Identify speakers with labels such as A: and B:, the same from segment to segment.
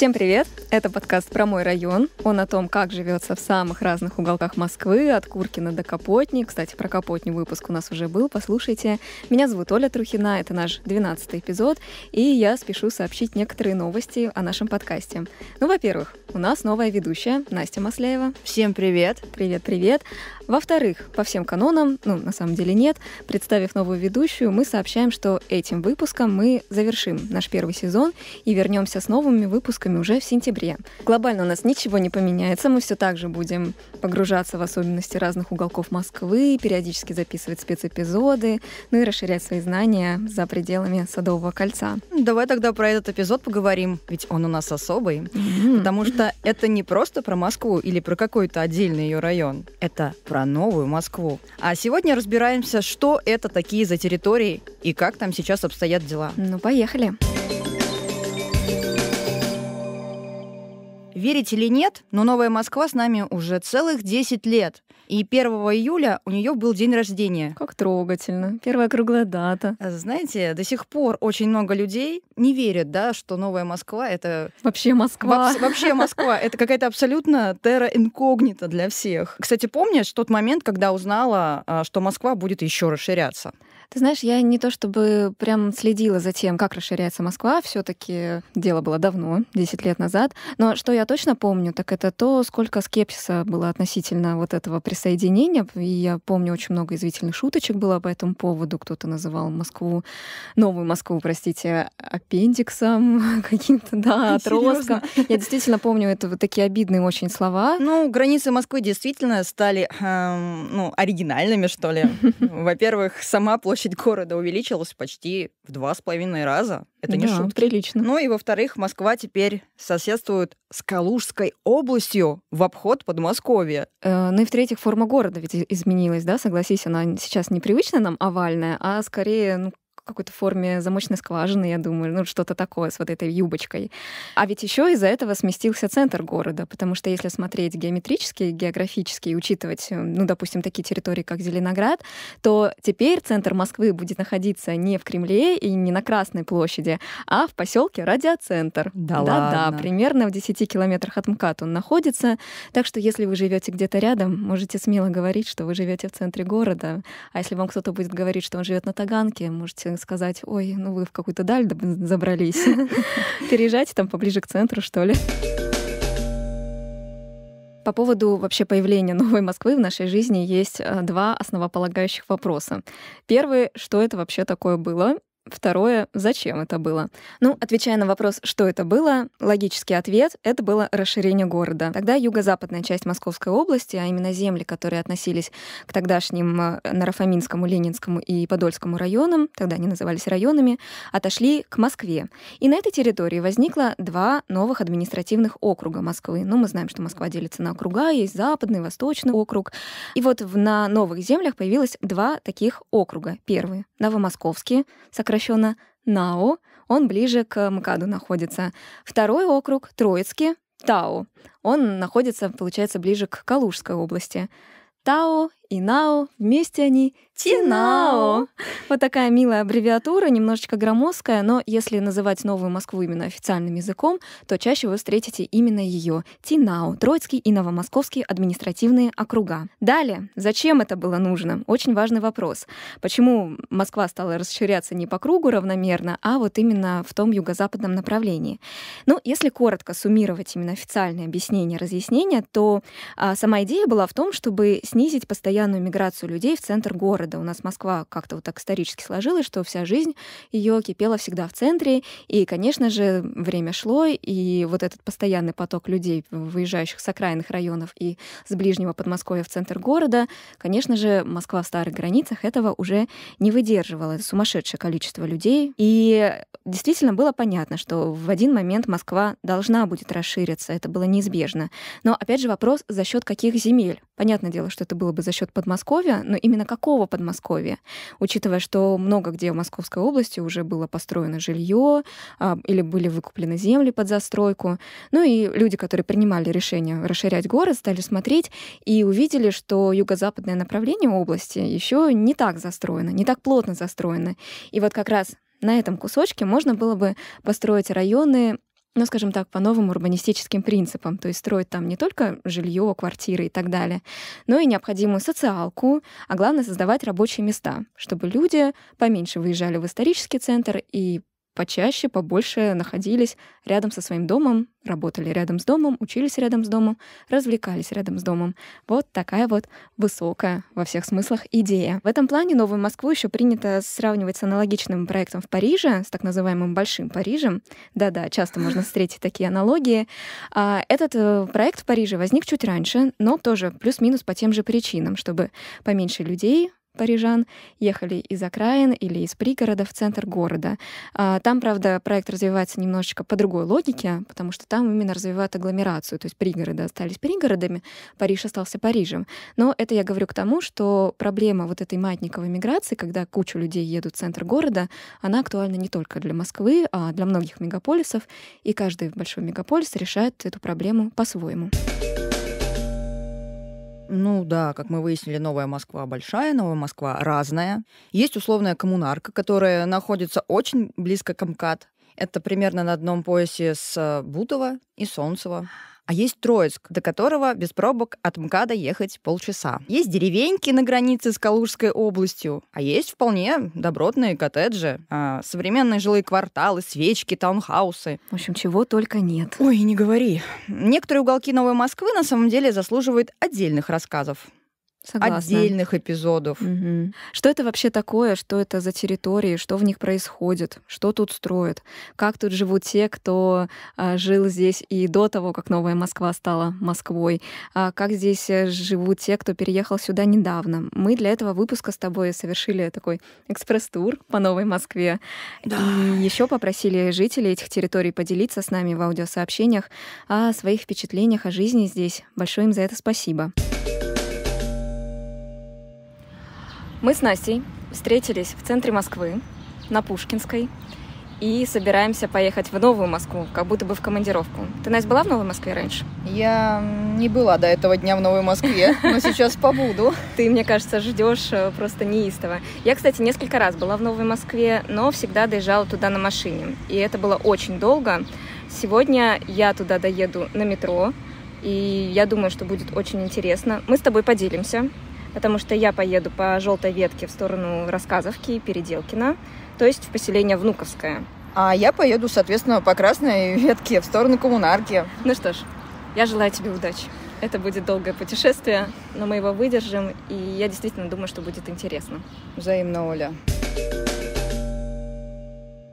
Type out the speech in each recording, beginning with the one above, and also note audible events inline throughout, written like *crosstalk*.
A: Всем привет! Это подкаст про мой район. Он о том, как живется в самых разных уголках Москвы, от Куркина до Капотни. Кстати, про Капотни выпуск у нас уже был, послушайте. Меня зовут Оля Трухина, это наш 12 эпизод, и я спешу сообщить некоторые новости о нашем подкасте. Ну, во-первых, у нас новая ведущая Настя Маслеева. Всем привет! Привет-привет! Во-вторых, по всем канонам, ну, на самом деле нет, представив новую ведущую, мы сообщаем, что этим выпуском мы завершим наш первый сезон и вернемся с новыми выпусками уже в сентябре. Глобально у нас ничего не поменяется, мы все так же будем погружаться в особенности разных уголков Москвы, периодически записывать спецэпизоды, ну и расширять свои знания за пределами Садового кольца.
B: Давай тогда про этот эпизод поговорим, ведь он у нас особый, mm-hmm. потому что это не просто про Москву или про какой-то отдельный ее район, это про про новую Москву. А сегодня разбираемся, что это такие за территории и как там сейчас обстоят дела.
A: Ну, поехали. Поехали.
B: Верить или нет, но Новая Москва с нами уже целых 10 лет. И 1 июля у нее был день рождения. Как трогательно. Первая круглая дата. А, знаете, до сих пор очень много людей не верят, да, что Новая Москва
A: — это... Вообще Москва. Во- вообще
B: Москва. Это какая-то абсолютно терра инкогнита для всех. Кстати, помнишь тот момент, когда узнала, а, что Москва будет еще расширяться?
A: Ты знаешь, я не то чтобы прям следила за тем, как расширяется Москва, все таки дело было давно, 10 лет назад, но что я точно помню, так это то, сколько скепсиса было относительно вот этого присоединения, и я помню, очень много извительных шуточек было по этому поводу, кто-то называл Москву, новую Москву, простите, аппендиксом *laughs* каким-то, да, отростком. Серьезно? Я действительно помню это вот такие обидные очень слова. Ну, границы Москвы
B: действительно стали, эм, ну, оригинальными, что ли. *laughs* Во-первых, сама площадь площадь города увеличилась почти в два с половиной раза. Это да, не шутка. прилично. Ну и, во-вторых, Москва теперь соседствует с Калужской областью в обход Подмосковья.
A: Э, ну и, в-третьих, форма города ведь изменилась, да, согласись, она сейчас непривычная нам овальная, а скорее ну, какой-то форме замочной скважины, я думаю, ну что-то такое с вот этой юбочкой. А ведь еще из-за этого сместился центр города, потому что если смотреть геометрически, географически и учитывать, э, ну, допустим, такие территории, как Зеленоград, то теперь центр Москвы будет находиться не в Кремле и не на Красной площади, а в поселке Радиоцентр. Да, да, ладно. да, примерно в 10 километрах от МКАД он находится. Так что если вы живете где-то рядом, можете смело говорить, что вы живете в центре города. А если вам кто-то будет говорить, что он живет на Таганке, можете сказать, ой, ну вы в какую-то даль забрались. *laughs* Переезжайте там поближе к центру, что ли. По поводу вообще появления новой Москвы в нашей жизни есть э, два основополагающих вопроса. Первый, что это вообще такое было? Второе, зачем это было? Ну, отвечая на вопрос, что это было, логический ответ — это было расширение города. Тогда юго-западная часть Московской области, а именно земли, которые относились к тогдашним э, Нарафаминскому, Ленинскому и Подольскому районам, тогда они назывались районами, отошли к Москве. И на этой территории возникло два новых административных округа Москвы. Ну, мы знаем, что Москва делится на округа, есть западный, восточный округ. И вот на новых землях появилось два таких округа. Первый — Новомосковский, сокращенно сокращенно НАО, он ближе к МКАДу находится. Второй округ, Троицкий, Тао, он находится, получается, ближе к Калужской области. Тао и Нао. Вместе они Тинао. Вот такая милая аббревиатура, немножечко громоздкая, но если называть Новую Москву именно официальным языком, то чаще вы встретите именно ее Тинао, Троицкий и Новомосковский административные округа. Далее, зачем это было нужно? Очень важный вопрос. Почему Москва стала расширяться не по кругу равномерно, а вот именно в том юго-западном направлении? Ну, если коротко суммировать именно официальное объяснение, разъяснение, то а, сама идея была в том, чтобы снизить постоянно постоянную миграцию людей в центр города. У нас Москва как-то вот так исторически сложилась, что вся жизнь ее кипела всегда в центре. И, конечно же, время шло, и вот этот постоянный поток людей, выезжающих с окраинных районов и с ближнего Подмосковья в центр города, конечно же, Москва в старых границах этого уже не выдерживала. Это сумасшедшее количество людей. И действительно было понятно, что в один момент Москва должна будет расшириться. Это было неизбежно. Но, опять же, вопрос, за счет каких земель. Понятное дело, что это было бы за счет насчет Подмосковья, но именно какого Подмосковья? Учитывая, что много где в Московской области уже было построено жилье а, или были выкуплены земли под застройку. Ну и люди, которые принимали решение расширять город, стали смотреть и увидели, что юго-западное направление области еще не так застроено, не так плотно застроено. И вот как раз на этом кусочке можно было бы построить районы ну, скажем так, по новым урбанистическим принципам, то есть строить там не только жилье, квартиры и так далее, но и необходимую социалку, а главное создавать рабочие места, чтобы люди поменьше выезжали в исторический центр и почаще, побольше находились рядом со своим домом, работали рядом с домом, учились рядом с домом, развлекались рядом с домом. Вот такая вот высокая во всех смыслах идея. В этом плане Новую Москву еще принято сравнивать с аналогичным проектом в Париже, с так называемым Большим Парижем. Да-да, часто можно встретить такие аналогии. А, этот э, проект в Париже возник чуть раньше, но тоже плюс-минус по тем же причинам, чтобы поменьше людей парижан ехали из окраин или из пригорода в центр города. А, там, правда, проект развивается немножечко по другой логике, потому что там именно развивают агломерацию, то есть пригороды остались пригородами, Париж остался Парижем. Но это я говорю к тому, что проблема вот этой маятниковой миграции, когда куча людей едут в центр города, она актуальна не только для Москвы, а для многих мегаполисов, и каждый большой мегаполис решает эту проблему по-своему.
B: Ну да, как мы выяснили, Новая Москва большая, Новая Москва разная. Есть условная коммунарка, которая находится очень близко к МКАД. Это примерно на одном поясе с э, Бутова и Солнцева а есть Троицк, до которого без пробок от МКАДа ехать полчаса. Есть деревеньки на границе с Калужской областью, а есть вполне добротные коттеджи, а, современные жилые кварталы, свечки, таунхаусы. В общем, чего только нет. Ой, не говори. Некоторые уголки Новой Москвы на самом деле заслуживают отдельных рассказов. Согласна. отдельных эпизодов. Угу.
A: Что это вообще такое? Что это за территории? Что в них происходит? Что тут строят? Как тут живут те, кто а, жил здесь и до того, как Новая Москва стала Москвой? А, как здесь э, живут те, кто переехал сюда недавно? Мы для этого выпуска с тобой совершили такой экспресс-тур по Новой Москве. Да. И еще попросили жителей этих территорий поделиться с нами в аудиосообщениях о своих впечатлениях о жизни здесь. Большое им за это спасибо. Спасибо. Мы с Настей встретились в центре Москвы, на Пушкинской, и собираемся поехать в Новую Москву, как будто бы в командировку. Ты, Настя, была в Новой Москве раньше?
B: Я не была до этого дня в Новой Москве, но
A: сейчас побуду. *laughs* Ты, мне кажется, ждешь э, просто неистово. Я, кстати, несколько раз была в Новой Москве, но всегда доезжала туда на машине. И это было очень долго. Сегодня я туда доеду на метро, и я думаю, что будет очень интересно. Мы с тобой поделимся потому что я поеду по желтой ветке в сторону Рассказовки и Переделкина, то есть в поселение Внуковское.
B: А я поеду, соответственно, по красной ветке в
A: сторону коммунарки. Ну что ж, я желаю тебе удачи. Это будет долгое путешествие, но мы его выдержим, и я действительно думаю, что будет интересно. Взаимно, Оля.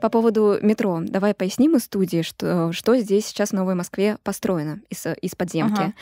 A: По поводу метро, давай поясним из студии, что, что здесь сейчас в Новой Москве построено из, из подземки. Ага.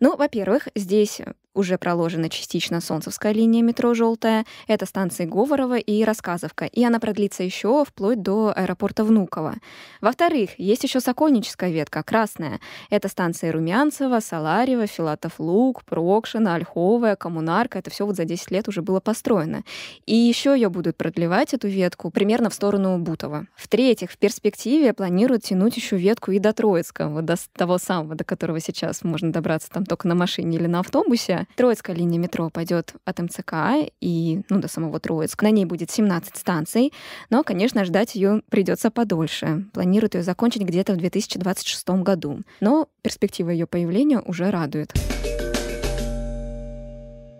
A: Ну, во-первых, здесь уже проложена частично Солнцевская линия метро «Желтая». Это станции Говорова и Рассказовка, и она продлится еще вплоть до аэропорта Внуково. Во-вторых, есть еще Сокольническая ветка, Красная. Это станции Румянцева, Саларева, Филатов-Лук, Прокшина, Ольховая, Коммунарка. Это все вот за 10 лет уже было построено. И еще ее будут продлевать, эту ветку, примерно в сторону Бутова. В-третьих, в перспективе планируют тянуть еще ветку и до Троицкого, до того самого, до которого сейчас можно добраться там только на машине или на автобусе. Троицкая линия метро пойдет от МЦК и ну, до самого Троицка. На ней будет 17 станций, но, конечно, ждать ее придется подольше. Планируют ее закончить где-то в 2026 году. Но перспектива ее появления уже радует.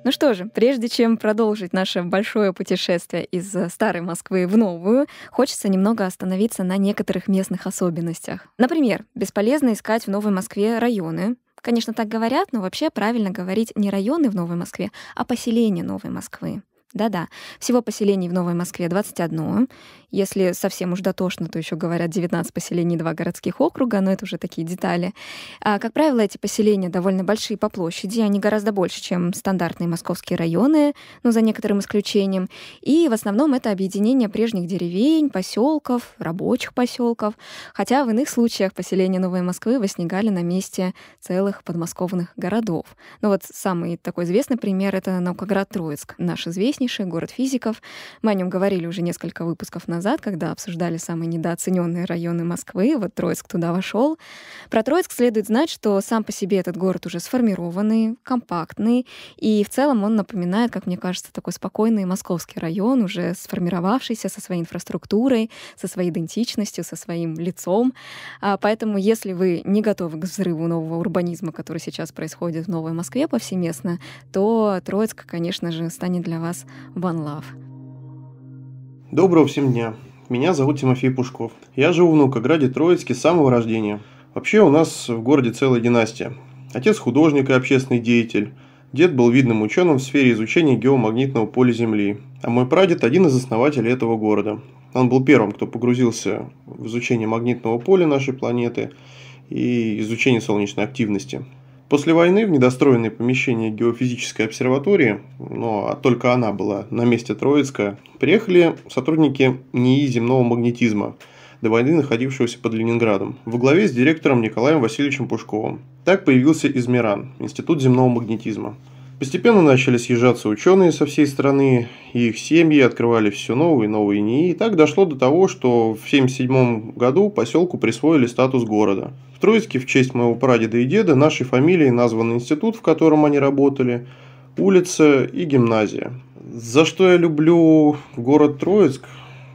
A: Ну что же, прежде чем продолжить наше большое путешествие из э, старой Москвы в новую, хочется немного остановиться на некоторых местных особенностях. Например, бесполезно искать в Новой Москве районы, Конечно, так говорят, но вообще правильно говорить не районы в Новой Москве, а поселения Новой Москвы. Да-да, всего поселений в Новой Москве 21. Если совсем уж дотошно, то еще говорят 19 поселений, 2 городских округа, но это уже такие детали. А, как правило, эти поселения довольно большие по площади, они гораздо больше, чем стандартные московские районы, ну, за некоторым исключением. И в основном это объединение прежних деревень, поселков, рабочих поселков. Хотя в иных случаях поселения Новой Москвы возникали на месте целых подмосковных городов. Ну вот самый такой известный пример — это Наукоград-Троицк, наш известный интереснейшее, город физиков. Мы о нем говорили уже несколько выпусков назад, когда обсуждали самые недооцененные районы Москвы. Вот Троицк туда вошел. Про Троицк следует знать, что сам по себе этот город уже сформированный, компактный, и в целом он напоминает, как мне кажется, такой спокойный московский район, уже сформировавшийся со своей инфраструктурой, со своей идентичностью, со своим лицом. А поэтому, если вы не готовы к взрыву нового урбанизма, который сейчас происходит в Новой Москве повсеместно, то Троицк, конечно же, станет для вас One Love.
C: Доброго всем дня. Меня зовут Тимофей Пушков. Я живу в Внукограде Троицке с самого рождения. Вообще у нас в городе целая династия. Отец художник и общественный деятель. Дед был видным ученым в сфере изучения геомагнитного поля Земли, а мой прадед – один из основателей этого города. Он был первым, кто погрузился в изучение магнитного поля нашей планеты и изучение солнечной активности. После войны в недостроенные помещения геофизической обсерватории, но ну, а только она была на месте Троицка, приехали сотрудники НИИ земного магнетизма, до войны находившегося под Ленинградом, во главе с директором Николаем Васильевичем Пушковым. Так появился Измеран, Институт земного магнетизма – Постепенно начали съезжаться ученые со всей страны, и их семьи открывали все новые и новые НИИ. И так дошло до того, что в 1977 году поселку присвоили статус города. В Троицке в честь моего прадеда и деда нашей фамилии назван институт, в котором они работали, улица и гимназия. За что я люблю город Троицк?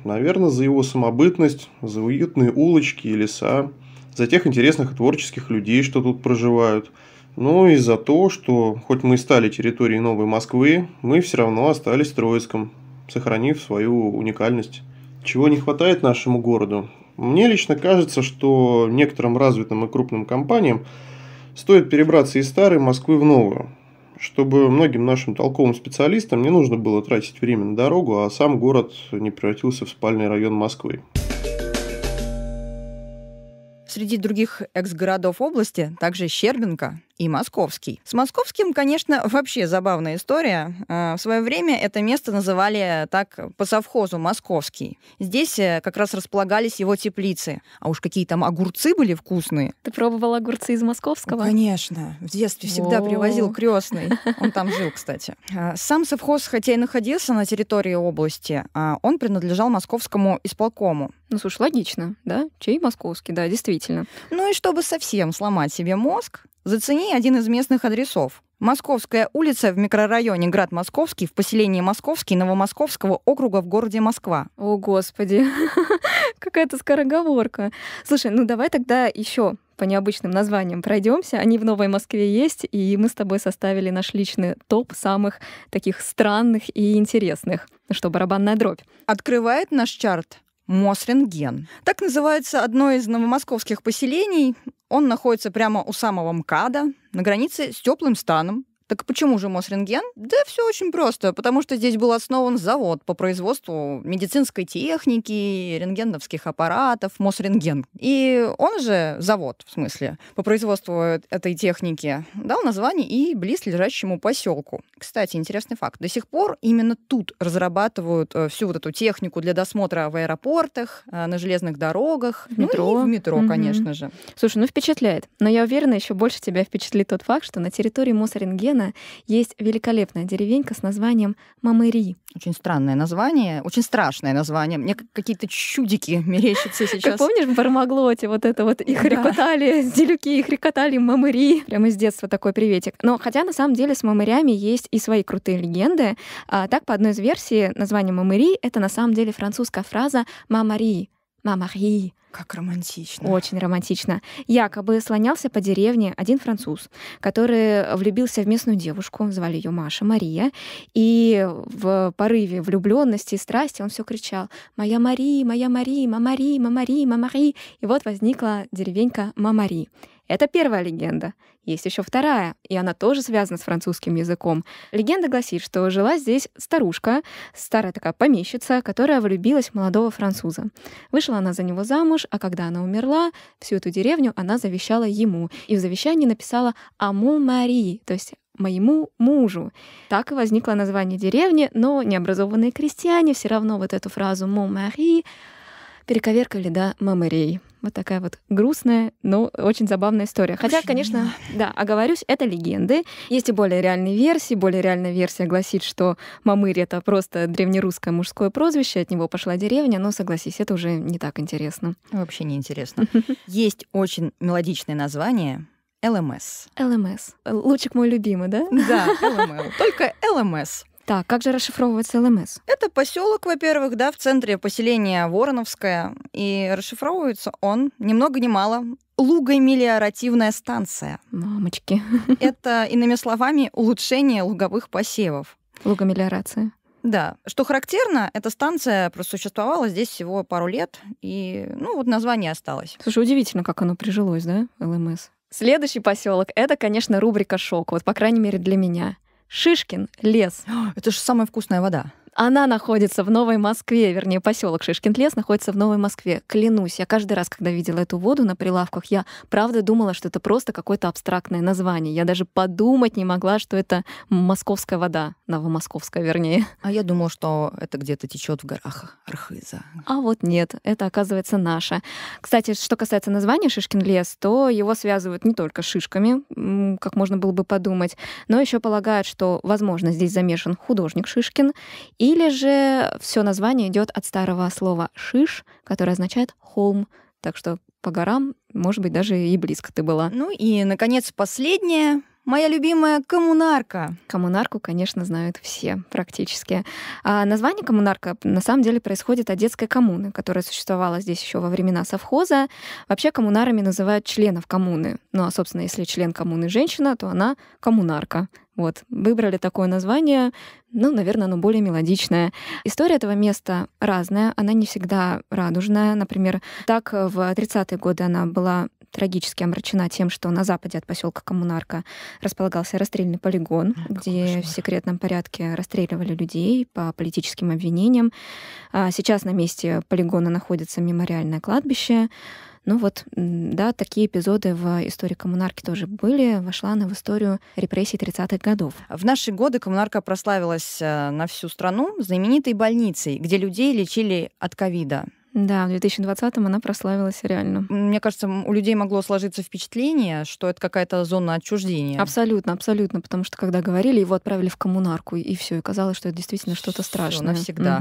C: Наверное, за его самобытность, за уютные улочки и леса, за тех интересных и творческих людей, что тут проживают – но ну, и за то, что хоть мы и стали территорией Новой Москвы, мы все равно остались Троицком, сохранив свою уникальность. Чего не хватает нашему городу? Мне лично кажется, что некоторым развитым и крупным компаниям стоит перебраться из старой Москвы в новую, чтобы многим нашим толковым специалистам не нужно было тратить время на дорогу, а сам город не превратился в спальный район Москвы.
B: Среди других экс-городов области также Щербинка, и московский. С московским, конечно, вообще забавная история. А, в свое время это место называли так по совхозу московский. Здесь э, как раз располагались его теплицы. А уж какие там огурцы были вкусные. Ты пробовала огурцы из московского? Конечно. В детстве всегда О-о-о. привозил крестный. Он там жил, кстати. А, сам совхоз, хотя и находился на территории области, а, он принадлежал московскому исполкому. Ну, слушай, логично, да? Чей московский, да, действительно. Ну и чтобы совсем сломать себе мозг, Зацени один из местных адресов. Московская улица в микрорайоне Град Московский в поселении Московский Новомосковского округа в городе Москва.
A: О, Господи, *laughs* какая-то скороговорка. Слушай, ну давай тогда еще по необычным названиям пройдемся. Они в Новой Москве есть, и мы с тобой составили наш личный топ самых таких странных и интересных. Ну что, барабанная дробь.
B: Открывает наш чарт Мосрентген. Так называется одно из новомосковских поселений. Он находится прямо у самого МКАДа, на границе с теплым станом, так почему же Мосрентген? Да все очень просто, потому что здесь был основан завод по производству медицинской техники, рентгеновских аппаратов, Мосрентген. И он же завод, в смысле, по производству этой техники дал название и близлежащему поселку. Кстати, интересный факт. До сих пор именно тут разрабатывают э, всю вот эту технику для
A: досмотра в аэропортах, э, на железных дорогах, в метро. Ну и в метро, угу. конечно же. Слушай, ну впечатляет. Но я уверена, еще больше тебя впечатлит тот факт, что на территории Мосрентгена Казахстана есть великолепная деревенька с названием Мамыри. Очень странное
B: название, очень страшное название. Мне какие-то чудики *laughs* мерещатся сейчас. Как помнишь
A: в Бармаглоте вот это вот их да. *laughs* зелюки, их рикотали, Мамыри. Прямо с детства такой приветик. Но хотя на самом деле с Мамырями есть и свои крутые легенды. А, так, по одной из версий, название Мамыри — это на самом деле французская фраза «мамари», Ма Мамари. Как романтично. Очень романтично. Якобы слонялся по деревне один француз, который влюбился в местную девушку, звали ее Маша Мария, и в порыве влюбленности и страсти он все кричал «Моя Мария, моя Мария, Мария, Мари, Мария, мамари, Мария". И вот возникла деревенька Ма Мамари. Это первая легенда. Есть еще вторая, и она тоже связана с французским языком. Легенда гласит, что жила здесь старушка, старая такая помещица, которая влюбилась в молодого француза. Вышла она за него замуж, а когда она умерла, всю эту деревню она завещала ему. И в завещании написала «Аму Мари», то есть моему мужу. Так и возникло название деревни, но необразованные крестьяне все равно вот эту фразу «Мон Мари» перековеркали до «Мамерей». Вот такая вот грустная, но очень забавная история. Хотя, конечно, да, оговорюсь, это легенды. Есть и более реальные версии. Более реальная версия гласит, что Мамырь — это просто древнерусское мужское прозвище, от него пошла деревня, но, согласись, это уже не так интересно. Вообще не интересно.
B: Есть очень мелодичное название — ЛМС.
A: ЛМС. Лучик мой любимый, да? Да, ЛМЛ.
B: Только ЛМС. Так, как же расшифровывается ЛМС? Это поселок, во-первых, да, в центре поселения Вороновское. И расшифровывается он ни много ни мало лугомелиоративная станция.
A: Мамочки. *laughs*
B: Это, иными словами, улучшение луговых посевов.
A: Лугомелиорация.
B: Да. Что характерно, эта станция просуществовала
A: здесь всего пару лет, и, ну, вот название осталось. Слушай, удивительно, как оно прижилось, да, ЛМС? Следующий поселок это, конечно, рубрика «Шок», вот, по крайней мере, для меня. Шишкин лес. *gasps* Это же самая вкусная вода. Она находится в Новой Москве, вернее, поселок Шишкин лес находится в Новой Москве. Клянусь, я каждый раз, когда видела эту воду на прилавках, я правда думала, что это просто какое-то абстрактное название. Я даже подумать не могла, что это московская вода, новомосковская, вернее. А я думала, что это где-то течет в горах Архиза. А вот нет, это оказывается наша. Кстати, что касается названия Шишкин лес, то его связывают не только шишками, как можно было бы подумать, но еще полагают, что, возможно, здесь замешан художник Шишкин или же все название идет от старого слова «шиш», которое означает «холм». Так что по горам, может быть, даже и близко ты была. Ну и, наконец, последнее, моя любимая коммунарка. Коммунарку, конечно, знают все практически. А название коммунарка на самом деле происходит от детской коммуны, которая существовала здесь еще во времена совхоза. Вообще коммунарами называют членов коммуны. Ну а, собственно, если член коммуны женщина, то она коммунарка. Вот, выбрали такое название, ну, наверное, оно более мелодичное. История этого места разная, она не всегда радужная. Например, так в 30-е годы она была трагически омрачена тем, что на западе от поселка Коммунарка располагался расстрельный полигон, да, где конечно. в секретном порядке расстреливали людей по политическим обвинениям. А сейчас на месте полигона находится мемориальное кладбище. Ну вот, да, такие эпизоды в истории коммунарки тоже были. Вошла она в историю репрессий 30-х годов. В наши годы
B: коммунарка прославилась э, на всю страну знаменитой больницей, где людей лечили от
A: ковида. Да, в 2020-м она прославилась реально. Мне кажется, у людей могло сложиться
B: впечатление, что это какая-то зона отчуждения.
A: Абсолютно, абсолютно, потому что когда говорили, его отправили в коммунарку, и все, и казалось, что это действительно что-то страшное. Всё навсегда.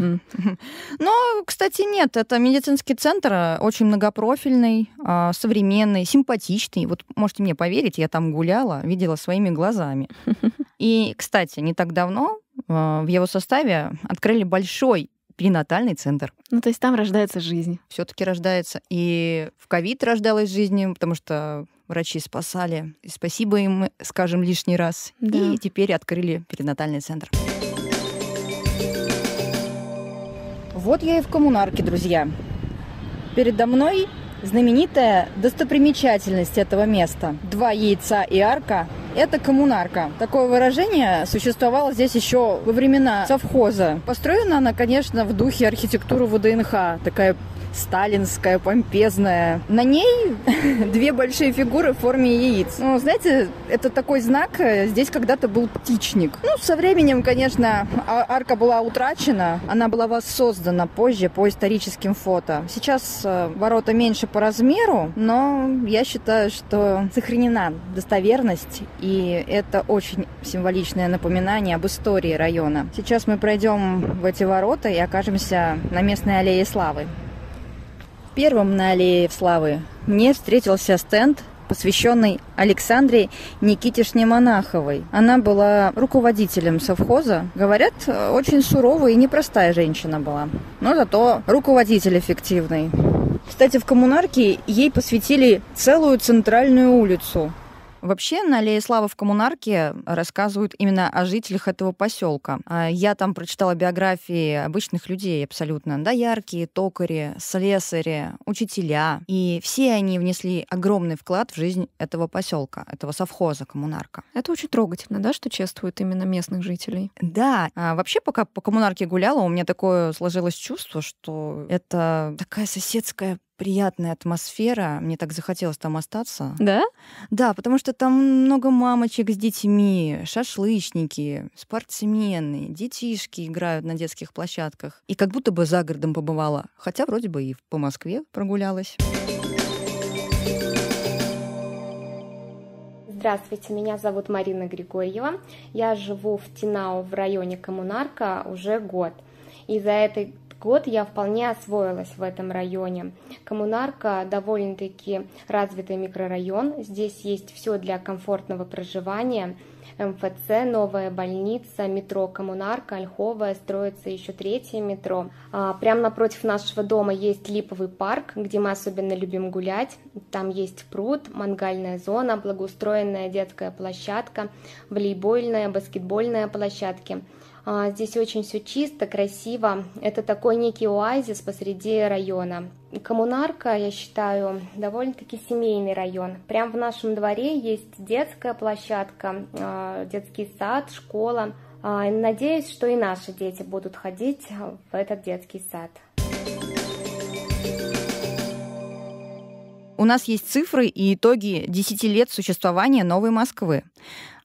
A: *laughs* Но, кстати,
B: нет, это медицинский центр э, очень многопрофильный, а, современный, симпатичный. Вот можете мне поверить, я там гуляла, видела своими глазами. *laughs* И, кстати, не так давно а, в его составе открыли большой перинатальный центр. Ну, то есть там рождается жизнь. все таки рождается. И в ковид рождалась жизнь, потому что врачи спасали. И спасибо им, скажем, лишний раз. Да. И теперь открыли перинатальный центр. Вот я и в коммунарке, друзья. Передо мной Знаменитая достопримечательность этого места – два яйца и арка – это коммунарка. Такое выражение существовало здесь еще во времена совхоза. Построена она, конечно, в духе архитектуры ВДНХ. Такая сталинская, помпезная. На ней *laughs* две большие фигуры в форме яиц. Ну, знаете, это такой знак, э, здесь когда-то был птичник. Ну, со временем, конечно, а, арка была утрачена, она была воссоздана позже по историческим фото. Сейчас э, ворота меньше по размеру, но я считаю, что сохранена достоверность, и это очень символичное напоминание об истории района. Сейчас мы пройдем в эти ворота и окажемся на местной аллее славы. Первым на аллее славы мне встретился стенд посвященный Александре Никитишне Монаховой. Она была руководителем совхоза. Говорят, очень суровая и непростая женщина была. Но зато руководитель эффективный. Кстати, в коммунарке ей посвятили целую центральную улицу. Вообще на славы в коммунарке рассказывают именно о жителях этого поселка. А я там прочитала биографии обычных людей абсолютно. Да, яркие, токари, слесари, учителя. И все они внесли огромный вклад в жизнь этого поселка, этого совхоза коммунарка.
A: Это очень трогательно, да, что чествуют именно местных жителей?
B: Да. А вообще, пока по коммунарке гуляла, у меня такое сложилось чувство, что это такая соседская приятная атмосфера. Мне так захотелось там остаться. Да? Да, потому что там много мамочек с детьми, шашлычники, спортсмены, детишки играют на детских площадках. И как будто бы за городом побывала. Хотя вроде бы и по Москве прогулялась.
D: Здравствуйте, меня зовут Марина Григорьева. Я живу в Тинау в районе Коммунарка уже год. И за этой год я вполне освоилась в этом районе. Коммунарка довольно-таки развитый микрорайон. Здесь есть все для комфортного проживания. МФЦ, новая больница, метро Коммунарка, Ольховая, строится еще третье метро. А, прямо напротив нашего дома есть липовый парк, где мы особенно любим гулять. Там есть пруд, мангальная зона, благоустроенная детская площадка, волейбольная, баскетбольная площадки. А, здесь очень все чисто, красиво. Это такой некий оазис посреди района. Коммунарка, я считаю, довольно-таки семейный район. Прям в нашем дворе есть детская площадка, а, детский сад, школа. А, надеюсь, что и наши дети будут ходить в этот детский сад.
B: У нас есть цифры и итоги 10 лет существования Новой Москвы.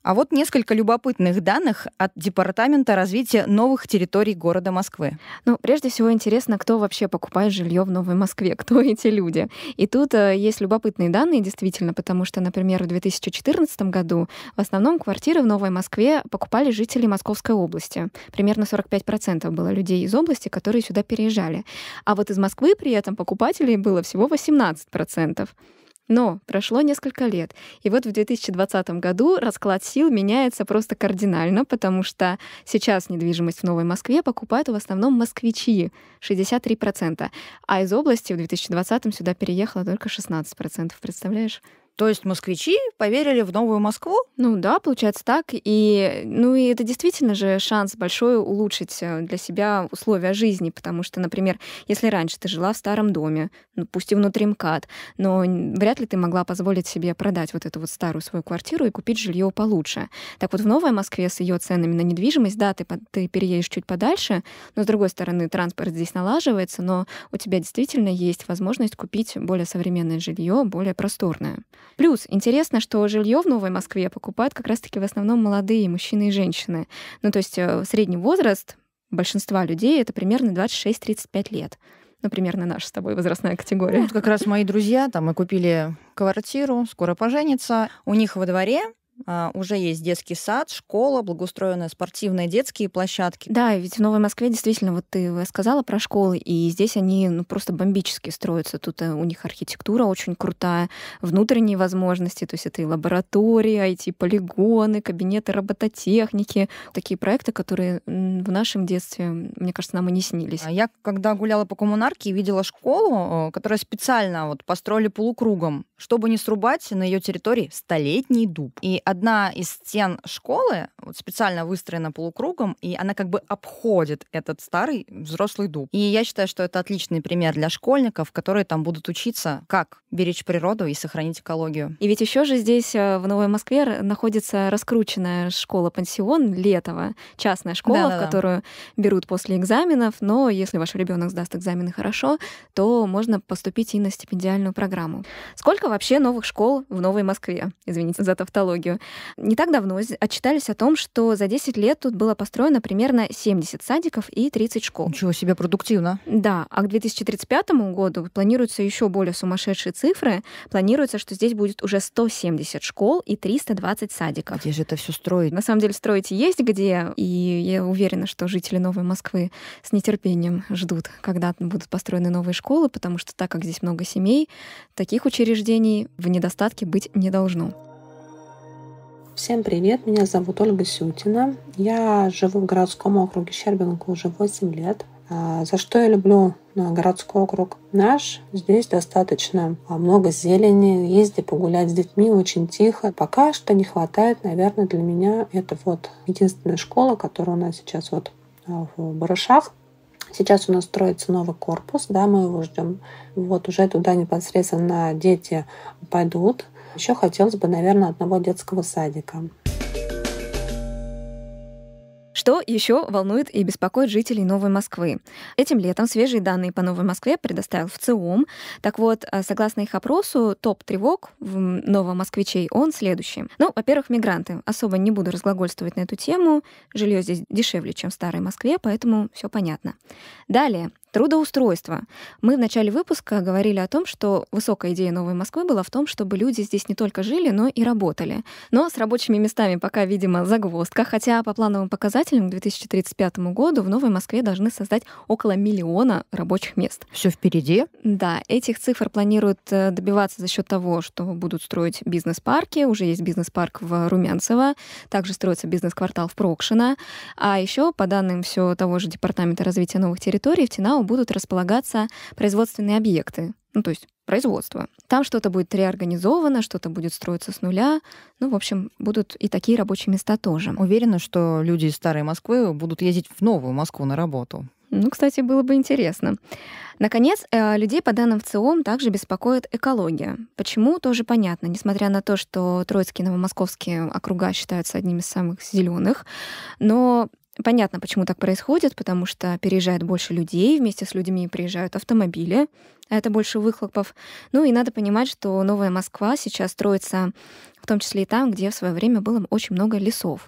B: А вот несколько любопытных данных от
A: Департамента развития новых территорий города Москвы. Ну, прежде всего интересно, кто вообще покупает жилье в Новой Москве, *laughs* кто эти люди. И тут э, есть любопытные данные, действительно, потому что, например, в 2014 году в основном квартиры в Новой Москве покупали жители Московской области. Примерно 45% было людей из области, которые сюда переезжали. А вот из Москвы при этом покупателей было всего 18%. Но прошло несколько лет, и вот в 2020 году расклад сил меняется просто кардинально, потому что сейчас недвижимость в Новой Москве покупают в основном москвичи, 63%, а из области в 2020 сюда переехало только 16%, представляешь? То есть москвичи поверили в новую Москву? Ну да, получается так. И, ну и это действительно же шанс большой улучшить э, для себя условия жизни, потому что, например, если раньше ты жила в старом доме, ну, пусть и внутри МКАД, но вряд ли ты могла позволить себе продать вот эту вот старую свою квартиру и купить жилье получше. Так вот в Новой Москве с ее ценами на недвижимость, да, ты, ты переедешь чуть подальше, но с другой стороны транспорт здесь налаживается, но у тебя действительно есть возможность купить более современное жилье, более просторное. Плюс интересно, что жилье в Новой Москве покупают как раз-таки в основном молодые мужчины и женщины. Ну, то есть э, средний возраст большинства людей это примерно 26-35 лет. Ну, примерно наша с тобой возрастная категория. Ну, вот как раз мои друзья там мы купили квартиру, скоро
B: поженятся. У них во дворе а, уже есть детский сад, школа, благоустроенные спортивные
A: детские площадки. Да, ведь в Новой Москве действительно, вот ты сказала про школы, и здесь они ну, просто бомбически строятся. Тут э, у них архитектура очень крутая, внутренние возможности, то есть это и лаборатории, IT-полигоны, кабинеты робототехники. Такие проекты, которые в нашем детстве, мне кажется, нам и не снились. А я когда гуляла по коммунарке
B: видела школу, э, которая специально вот построили полукругом чтобы не срубать на ее территории столетний дуб. И одна из стен школы вот, специально выстроена полукругом, и она как бы обходит этот старый взрослый дуб. И я считаю, что это отличный пример для школьников, которые там будут учиться, как беречь природу и сохранить экологию.
A: И ведь еще же здесь, э, в Новой Москве, находится раскрученная школа-пансион Летова, частная школа, Да-да-да. в которую берут после экзаменов, но если ваш ребенок сдаст экзамены хорошо, то можно поступить и на стипендиальную программу. Сколько критика вообще новых школ в Новой Москве, извините за тавтологию. Не так давно отчитались о том, что за 10 лет тут было построено примерно 70 садиков и 30 школ. Ничего себе, продуктивно. Да, а к 2035 году планируются еще более сумасшедшие цифры. Планируется, что здесь будет уже 170 школ и 320 садиков. Где же это все строить? На самом деле строить есть где, и я уверена, что жители Новой Москвы с нетерпением ждут, когда будут построены новые школы, потому что так как здесь много семей, таких учреждений, заведении в недостатке быть не должно.
B: Всем привет, меня зовут Ольга Сютина. Я живу в городском округе Щербинка уже 8 лет. А, за что я люблю ну, городской округ наш. Здесь достаточно а, много зелени, езди погулять с детьми, очень тихо. Пока что не хватает, наверное, для меня это вот единственная школа, которая у нас сейчас вот а, в Барышах. Сейчас у нас строится новый корпус, да, мы его ждем. Вот уже туда непосредственно дети пойдут. Еще хотелось бы, наверное, одного детского садика.
A: Что еще волнует и беспокоит жителей Новой Москвы? Этим летом свежие данные по Новой Москве предоставил в Так вот, а, согласно их опросу, топ тревог в новомосквичей он следующий. Ну, во-первых, мигранты. Особо не буду разглагольствовать на эту тему. Жилье здесь дешевле, чем в Старой Москве, поэтому все понятно. Далее, Трудоустройство. Мы в начале выпуска говорили о том, что высокая идея Новой Москвы была в том, чтобы люди здесь не только жили, но и работали. Но с рабочими местами пока, видимо, загвоздка, хотя по плановым показателям к 2035 году в Новой Москве должны создать около миллиона рабочих мест. Все впереди? Да, этих цифр планируют э, добиваться за счет того, что будут строить бизнес-парки. Уже есть бизнес-парк в Румянцево, также строится бизнес-квартал в Прокшино. А еще, по данным все того же Департамента развития новых территорий, в Тинау будут располагаться производственные объекты, ну, то есть производство. Там что-то будет реорганизовано, что-то будет строиться с нуля. Ну, в общем, будут и такие рабочие места тоже. Уверена, что люди из старой
B: Москвы будут ездить в новую Москву на работу.
A: Ну, кстати, было бы интересно. Наконец, э, людей, по данным ВЦИОМ, также беспокоит экология. Почему, тоже понятно. Несмотря на то, что троицкие и новомосковские округа считаются одними из самых зеленых, но Понятно, почему так происходит, потому что переезжает больше людей, вместе с людьми приезжают автомобили, а это больше выхлопов. Ну и надо понимать, что Новая Москва сейчас строится в том числе и там, где в свое время было очень много лесов.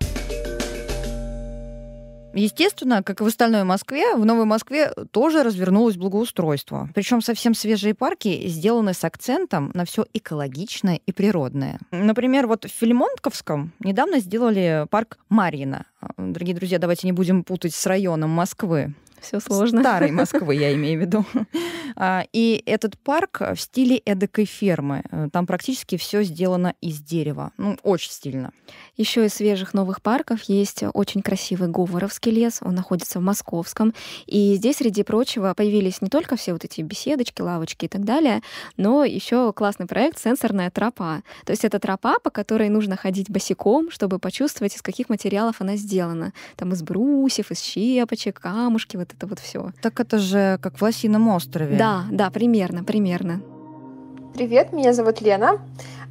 B: Естественно, как и в остальной Москве, в Новой Москве тоже развернулось благоустройство. Причем совсем свежие парки сделаны с акцентом на все экологичное и природное. Например, вот в Филимонтковском недавно сделали парк Марьина. Э, дорогие друзья, давайте не будем путать с районом Москвы
A: все сложно. Старой *laughs* Москвы,
B: я имею в виду. А, и этот парк в стиле эдакой фермы. Э, там практически все сделано
A: из дерева. Ну, очень стильно. Еще из свежих новых парков есть очень красивый Говоровский лес. Он находится в Московском. И здесь, среди прочего, появились не только все вот эти беседочки, лавочки и так далее, но еще классный проект «Сенсорная тропа». То есть это тропа, по которой нужно ходить босиком, чтобы почувствовать, из каких материалов она сделана. Там из брусьев, из щепочек, камушки, вот это вот все. Так это же как в Лосином острове. Да, да, примерно, примерно.
B: Привет, меня зовут Лена.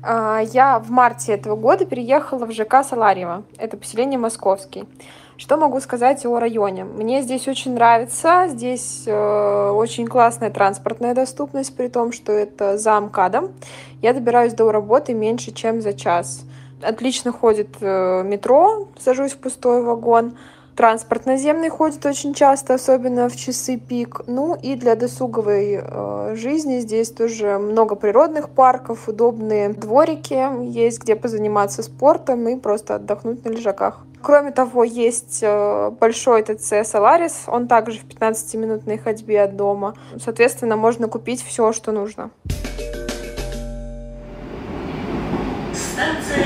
B: А, я в марте этого года переехала в ЖК Саларьево. Это поселение Московский. Что могу сказать о районе? Мне здесь очень нравится. Здесь э, очень классная транспортная доступность, при том, что это за МКАДом. Я добираюсь до работы меньше, чем за час. Отлично ходит э, метро, сажусь в пустой вагон. Транспорт наземный ходит очень часто, особенно в часы пик. Ну и для досуговой э, жизни здесь тоже много природных парков, удобные дворики, есть где позаниматься спортом и просто отдохнуть на лежаках. Кроме того, есть э, большой ТЦ «Соларис», он также в 15-минутной ходьбе от дома. Соответственно, можно купить все, что нужно.
A: Станция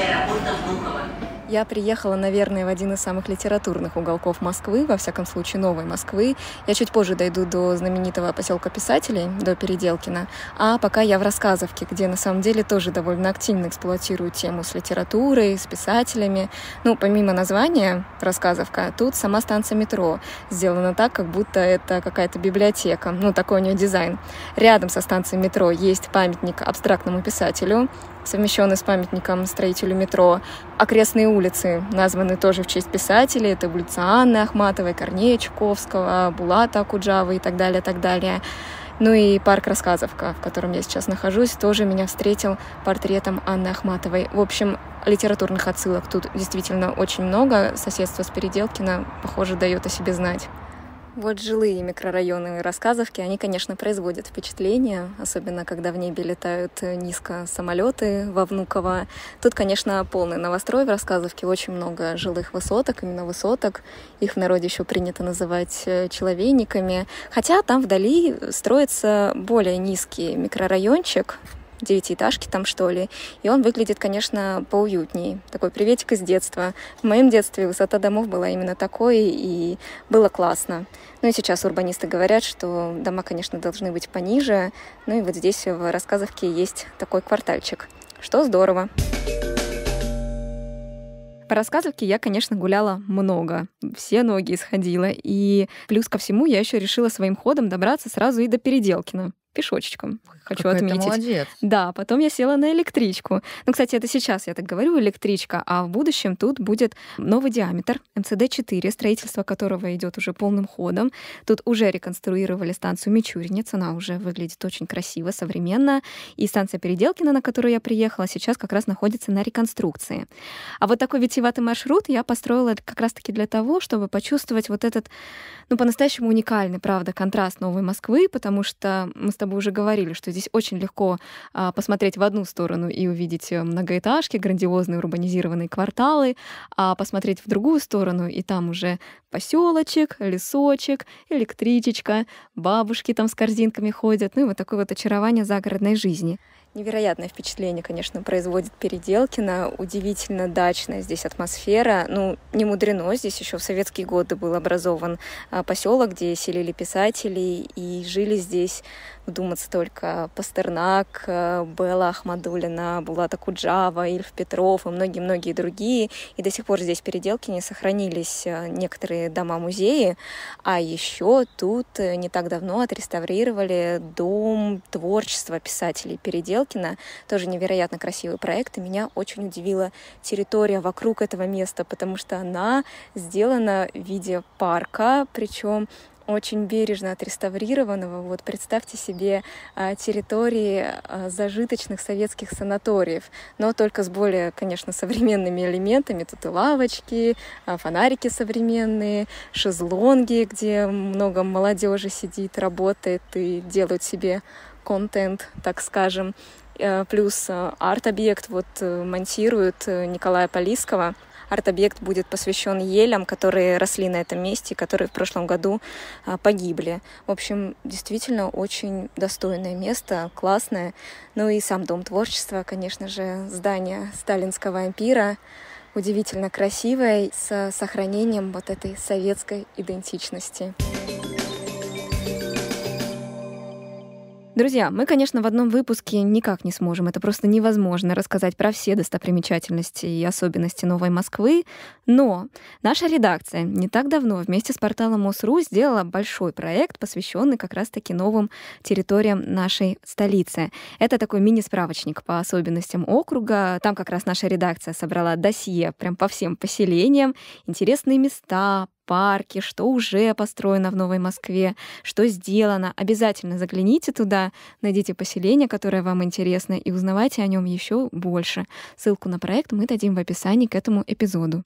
A: аэропорта Внуково. Я приехала, наверное, в один из самых литературных уголков Москвы, во всяком случае, новой Москвы. Я чуть позже дойду до знаменитого поселка писателей, до Переделкина. А пока я в Рассказовке, где на самом деле тоже довольно активно эксплуатирую тему с литературой, с писателями. Ну, помимо названия Рассказовка, тут сама станция метро сделана так, как будто это какая-то библиотека. Ну, такой у нее дизайн. Рядом со станцией метро есть памятник абстрактному писателю совмещенный с памятником строителю метро. Окрестные улицы названы тоже в честь писателей. Это улица Анны Ахматовой, Корнея Чуковского, Булата Акуджавы и так далее, так далее. Ну и парк Рассказовка, в котором я сейчас нахожусь, тоже меня встретил портретом Анны Ахматовой. В общем, литературных отсылок тут действительно очень много. Соседство с Переделкино, похоже, дает о себе знать. Вот жилые микрорайоны Рассказовки, они, конечно, производят впечатление, особенно когда в небе летают э, низко самолеты во Внуково. Тут, конечно, полный новострой в Рассказовке, очень много жилых высоток, именно высоток. Их в народе еще принято называть э, человейниками. Хотя там вдали строится более низкий микрорайончик, девятиэтажки там, что ли. И он выглядит, конечно, поуютней. Такой приветик из детства. В моем детстве высота домов была именно такой, и было классно. Ну и сейчас урбанисты говорят, что дома, конечно, должны быть пониже. Ну и вот здесь в Рассказовке есть такой квартальчик, что здорово. По рассказовке я, конечно, гуляла много, все ноги исходила, и плюс ко всему я еще решила своим ходом добраться сразу и до Переделкина пешочком. Хочу Какая отметить. молодец. Да, потом я села на электричку. Ну, кстати, это сейчас я так говорю, электричка, а в будущем тут будет новый диаметр МЦД-4, строительство которого идет уже полным ходом. Тут уже реконструировали станцию Мичуринец, она уже выглядит очень красиво, современно. И станция Переделкина, на которую я приехала, сейчас как раз находится на реконструкции. А вот такой витиеватый маршрут я построила как раз-таки для того, чтобы почувствовать вот этот, ну, по-настоящему уникальный, правда, контраст Новой Москвы, потому что мы тобой уже говорили, что здесь очень легко а, посмотреть в одну сторону и увидеть э, многоэтажки, грандиозные урбанизированные кварталы, а посмотреть в другую сторону, и там уже поселочек, лесочек, электричечка, бабушки там с корзинками ходят, ну и вот такое вот очарование загородной жизни. Невероятное впечатление, конечно, производит Переделкина. Удивительно дачная здесь атмосфера. Ну, не мудрено, здесь еще в советские годы был образован а, поселок, где селили писатели, и жили здесь, вдуматься только, Пастернак, а, Белла Ахмадулина, Булата Куджава, Ильф Петров и многие-многие другие. И до сих пор здесь переделки не сохранились а, некоторые дома-музеи. А еще тут э, не так давно отреставрировали дом творчества писателей Переделкина Белкина, тоже невероятно красивый проект, и меня очень удивила территория вокруг этого места, потому что она сделана в виде парка, причем очень бережно отреставрированного. Вот представьте себе а, территории а, зажиточных советских санаториев, но только с более, конечно, современными элементами. Тут и лавочки, а, фонарики современные, шезлонги, где много молодежи сидит, работает и делают себе контент, так скажем, э, плюс э, арт-объект вот э, монтирует Николая Полискова. Арт-объект будет посвящен елям, которые росли на этом месте, которые в прошлом году погибли. В общем, действительно очень достойное место, классное. Ну и сам Дом творчества, конечно же, здание сталинского ампира, удивительно красивое, с сохранением вот этой советской идентичности. Друзья, мы, конечно, в одном выпуске никак не сможем, это просто невозможно рассказать про все достопримечательности и особенности Новой Москвы, но наша редакция не так давно вместе с порталом ОСРУ сделала большой проект, посвященный как раз-таки новым территориям нашей столицы. Это такой мини-справочник по особенностям округа, там как раз наша редакция собрала досье прям по всем поселениям, интересные места, парке, что уже построено в Новой Москве, что сделано. Обязательно загляните туда, найдите поселение, которое вам интересно, и узнавайте о нем еще больше. Ссылку на проект мы дадим в описании к этому эпизоду.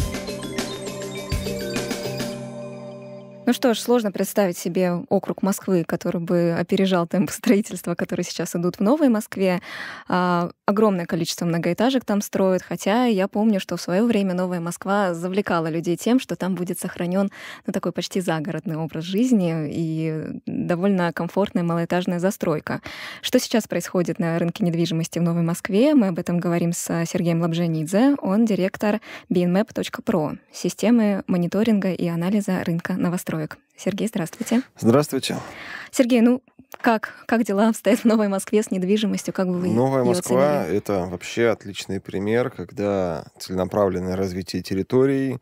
A: Ну что ж, сложно представить себе округ Москвы, который бы опережал темп строительства, которые сейчас идут в Новой Москве. А, огромное количество многоэтажек там строят, хотя я помню, что в свое время Новая Москва завлекала людей тем, что там будет сохранен ну, такой почти загородный образ жизни и довольно комфортная малоэтажная застройка. Что сейчас происходит на рынке недвижимости в Новой Москве? Мы об этом говорим с Сергеем Лабжанидзе. Он директор binmap.pro, системы мониторинга и анализа рынка новостройки новостроек. Сергей, здравствуйте. Здравствуйте. Сергей, ну, как? Как дела обстоят в Новой Москве с недвижимостью? Как бы вы Новая Москва —
E: это вообще отличный пример, когда целенаправленное развитие территорий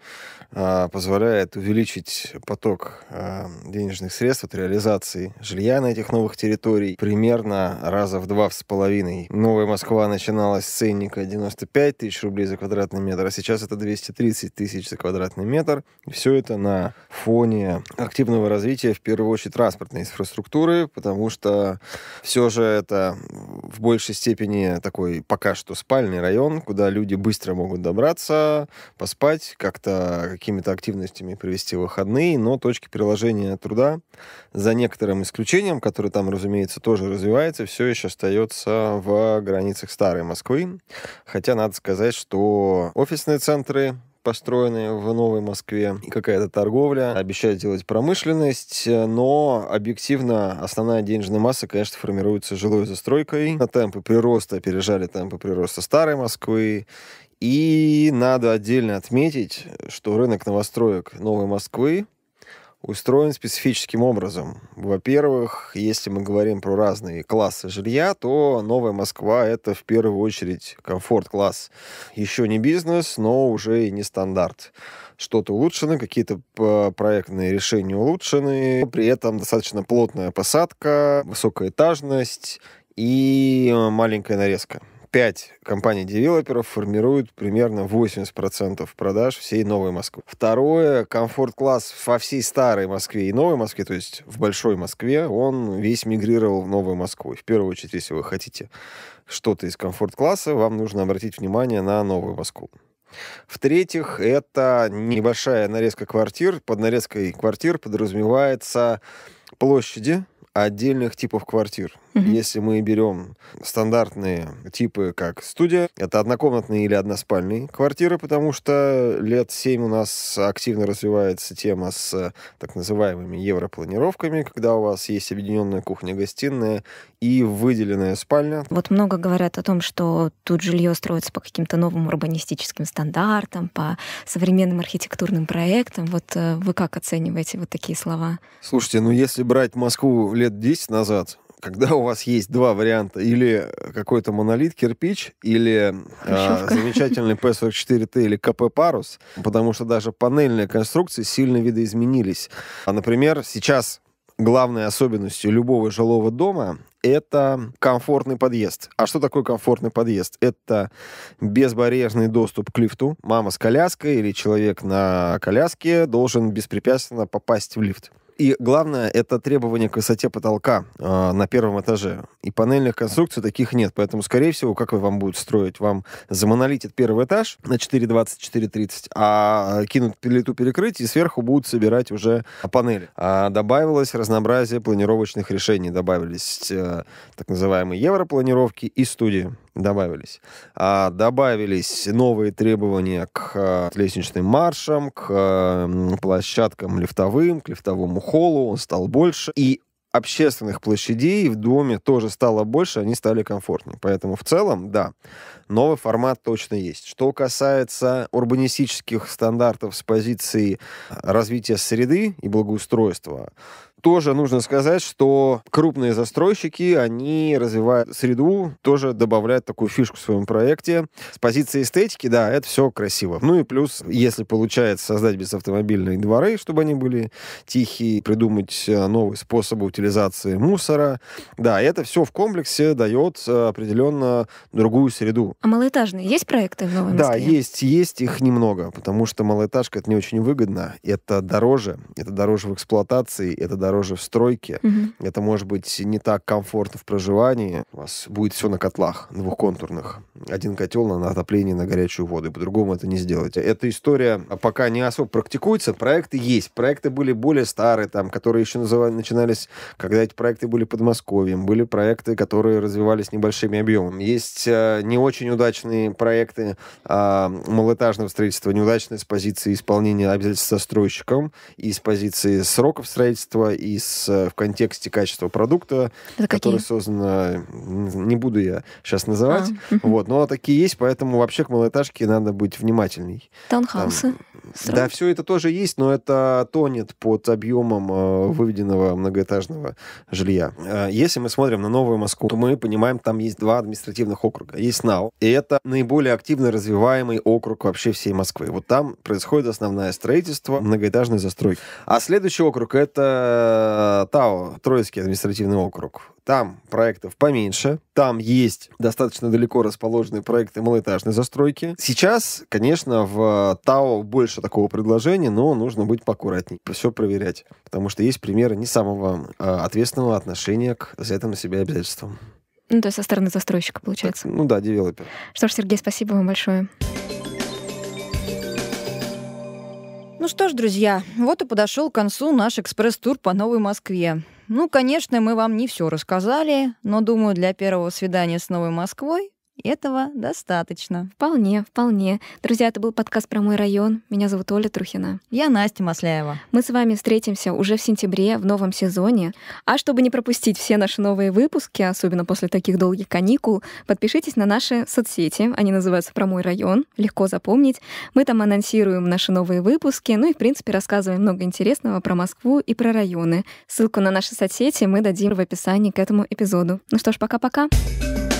E: а, позволяет увеличить поток а, денежных средств от реализации жилья на этих новых территорий примерно раза в два с половиной. Новая Москва начиналась с ценника 95 тысяч рублей за квадратный метр, а сейчас это 230 тысяч за квадратный метр. все это на фоне активного развития, в первую очередь, транспортной инфраструктуры, потому потому что все же это в большей степени такой пока что спальный район, куда люди быстро могут добраться, поспать, как-то какими-то активностями провести выходные, но точки приложения труда, за некоторым исключением, который там, разумеется, тоже развивается, все еще остается в границах старой Москвы. Хотя надо сказать, что офисные центры построенные в Новой Москве, и какая-то торговля. Обещают делать промышленность, э, но объективно основная денежная масса, конечно, формируется жилой застройкой. На темпы прироста опережали темпы прироста старой Москвы, и надо отдельно отметить, что рынок новостроек Новой Москвы устроен специфическим образом. Во-первых, если мы говорим про разные классы жилья, то Новая Москва — это в первую очередь комфорт-класс. Еще не бизнес, но уже и не стандарт. Что-то улучшено, какие-то э, проектные решения улучшены, при этом достаточно плотная посадка, высокая этажность и э, маленькая нарезка. 5 компаний-девелоперов формируют примерно 80% продаж всей Новой Москвы. Второе, комфорт-класс во всей старой Москве и Новой Москве, то есть в Большой Москве, он весь мигрировал в Новую Москву. в первую очередь, если вы хотите что-то из комфорт-класса, вам нужно обратить внимание на Новую Москву. В-третьих, это небольшая нарезка квартир. Под нарезкой квартир подразумевается площади отдельных типов квартир. Угу. Если мы берем стандартные типы, как студия, это однокомнатные или односпальные квартиры, потому что лет 7 у нас активно развивается тема с э, так называемыми европланировками, когда у вас есть объединенная кухня-гостиная и выделенная спальня.
A: Вот много говорят о том, что тут жилье строится по каким-то новым урбанистическим стандартам, по современным архитектурным проектам. Вот э, вы как оцениваете вот такие слова?
E: Слушайте, ну если брать Москву лет 10 назад, когда у вас есть два варианта, или какой-то монолит, кирпич, или э, замечательный P44T или КП «Парус», потому что даже панельные конструкции сильно видоизменились. А, например, сейчас главной особенностью любого жилого дома это комфортный подъезд. А что такое комфортный подъезд? Это безбарьерный доступ к лифту. Мама с коляской или человек на коляске должен беспрепятственно попасть в лифт. И главное, это требование к высоте потолка э, на первом этаже. И панельных конструкций таких нет. Поэтому, скорее всего, как вы вам будет строить? Вам замонолитят первый этаж на 4,20-4,30, а кинут плиту перекрыть, и сверху будут собирать уже панели. А добавилось разнообразие планировочных решений. Добавились э, так называемые европланировки и студии добавились. А, добавились новые требования к а, лестничным маршам, к а, площадкам лифтовым, к лифтовому холлу, он стал больше. И общественных площадей в доме тоже стало больше, они стали комфортнее. Поэтому в целом, да, новый формат точно есть. Что касается урбанистических стандартов с позиции а, развития среды и благоустройства, тоже нужно сказать, что крупные застройщики, они, развивают среду, тоже добавляют такую фишку в своем проекте. С позиции эстетики, да, это все красиво. Ну и плюс, если получается создать безавтомобильные дворы, чтобы они были тихие, придумать э, новые способы утилизации мусора, да, это все в комплексе дает э, определенно другую среду.
A: А малоэтажные есть проекты в Новом Да,
E: есть, есть их немного, потому что малоэтажка это не очень выгодно, это дороже, это дороже в эксплуатации, это дороже дороже в стройке, угу. это может быть не так комфортно в проживании, у вас будет все на котлах двухконтурных. Один котел на отопление, на горячую воду, по-другому это не сделать. Эта история а, пока не особо практикуется, проекты есть, проекты были более старые, там, которые еще называли, начинались, когда эти проекты были под Москвой, были проекты, которые развивались небольшими объемами. Есть э, не очень удачные проекты э, малоэтажного строительства, неудачные с позиции исполнения обязательств застройщиком и с позиции сроков строительства, и с, э, в контексте качества продукта, Это который какие? создан, э, не буду я сейчас называть, а. вот, но такие есть, поэтому вообще к малоэтажке надо быть внимательней.
A: Таунхаусы.
E: Там, да, все это тоже есть, но это тонет под объемом э, выведенного многоэтажного жилья. Э, если мы смотрим на Новую Москву, то мы понимаем, там есть два административных округа. Есть НАУ, и это наиболее активно развиваемый округ вообще всей Москвы. Вот там происходит основное строительство многоэтажной застройки. А следующий округ — это Э, ТАО, Троицкий административный округ, там проектов поменьше, там есть достаточно далеко расположенные проекты малоэтажной застройки. Сейчас, конечно, в ТАО больше такого предложения, но нужно быть поаккуратней, все проверять, потому что есть примеры не самого э, ответственного отношения к взятым на себя обязательствам.
A: Ну, то есть со стороны застройщика, получается.
B: Так, ну да, девелопер.
A: Что ж, Сергей, спасибо вам большое.
B: Ну что ж, друзья, вот и подошел к концу наш экспресс-тур по Новой Москве. Ну, конечно, мы вам не все рассказали, но, думаю, для первого свидания
A: с Новой Москвой этого достаточно. Вполне, вполне. Друзья, это был подкаст про мой район. Меня зовут Оля Трухина. Я Настя Масляева. Мы с вами встретимся уже в сентябре в новом сезоне. А чтобы не пропустить все наши новые выпуски, особенно после таких долгих каникул, подпишитесь на наши соцсети. Они называются «Про мой район». Легко запомнить. Мы там анонсируем наши новые выпуски, ну и, в принципе, рассказываем много интересного про Москву и про районы. Ссылку на наши соцсети мы дадим в описании к этому эпизоду. Ну что ж, пока-пока. Пока. -пока.